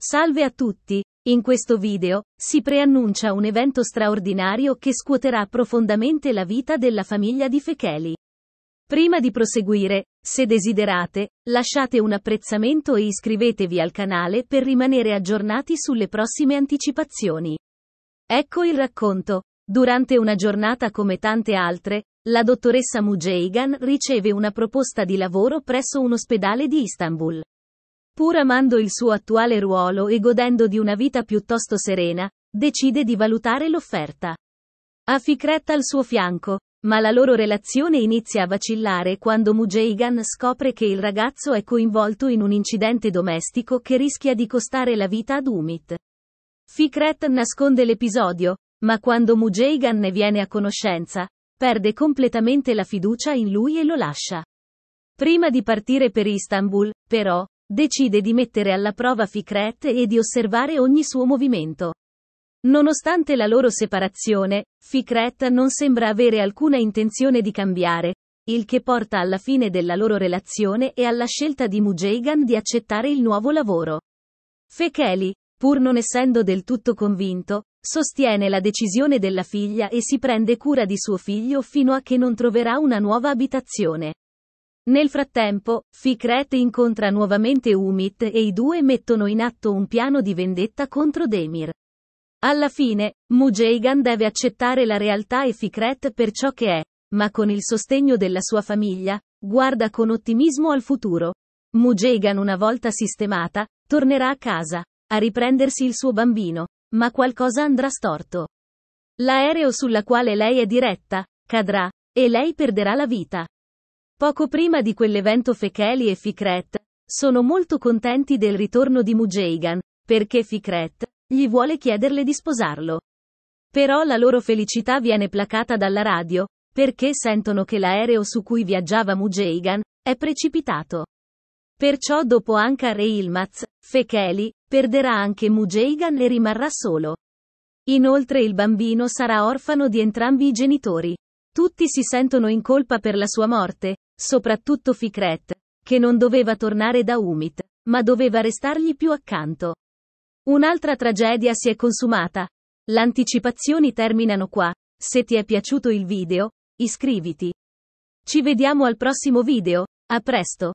Salve a tutti! In questo video, si preannuncia un evento straordinario che scuoterà profondamente la vita della famiglia di Fecheli. Prima di proseguire, se desiderate, lasciate un apprezzamento e iscrivetevi al canale per rimanere aggiornati sulle prossime anticipazioni. Ecco il racconto. Durante una giornata come tante altre, la dottoressa Mujeigan riceve una proposta di lavoro presso un ospedale di Istanbul. Pur amando il suo attuale ruolo e godendo di una vita piuttosto serena, decide di valutare l'offerta. Ha Fikret al suo fianco, ma la loro relazione inizia a vacillare quando Mujeigan scopre che il ragazzo è coinvolto in un incidente domestico che rischia di costare la vita ad Umit. Fikret nasconde l'episodio, ma quando Mujeigan ne viene a conoscenza, perde completamente la fiducia in lui e lo lascia. Prima di partire per Istanbul, però, decide di mettere alla prova Fikret e di osservare ogni suo movimento. Nonostante la loro separazione, Fikret non sembra avere alcuna intenzione di cambiare, il che porta alla fine della loro relazione e alla scelta di Mujeigan di accettare il nuovo lavoro. Fekeli, pur non essendo del tutto convinto, sostiene la decisione della figlia e si prende cura di suo figlio fino a che non troverà una nuova abitazione. Nel frattempo, Fikret incontra nuovamente Umit e i due mettono in atto un piano di vendetta contro Demir. Alla fine, Mujeigan deve accettare la realtà e Fikret per ciò che è, ma con il sostegno della sua famiglia, guarda con ottimismo al futuro. Mujeigan una volta sistemata, tornerà a casa, a riprendersi il suo bambino, ma qualcosa andrà storto. L'aereo sulla quale lei è diretta, cadrà, e lei perderà la vita. Poco prima di quell'evento Fecheli e Fikret sono molto contenti del ritorno di Mujeigan, perché Fikret gli vuole chiederle di sposarlo. Però la loro felicità viene placata dalla radio, perché sentono che l'aereo su cui viaggiava Mujeigan è precipitato. Perciò dopo Ankar e Ilmaz, Fekeli perderà anche Mujeigan e rimarrà solo. Inoltre il bambino sarà orfano di entrambi i genitori. Tutti si sentono in colpa per la sua morte, Soprattutto Fikret, che non doveva tornare da Umit, ma doveva restargli più accanto. Un'altra tragedia si è consumata. L'anticipazioni terminano qua. Se ti è piaciuto il video, iscriviti. Ci vediamo al prossimo video. A presto.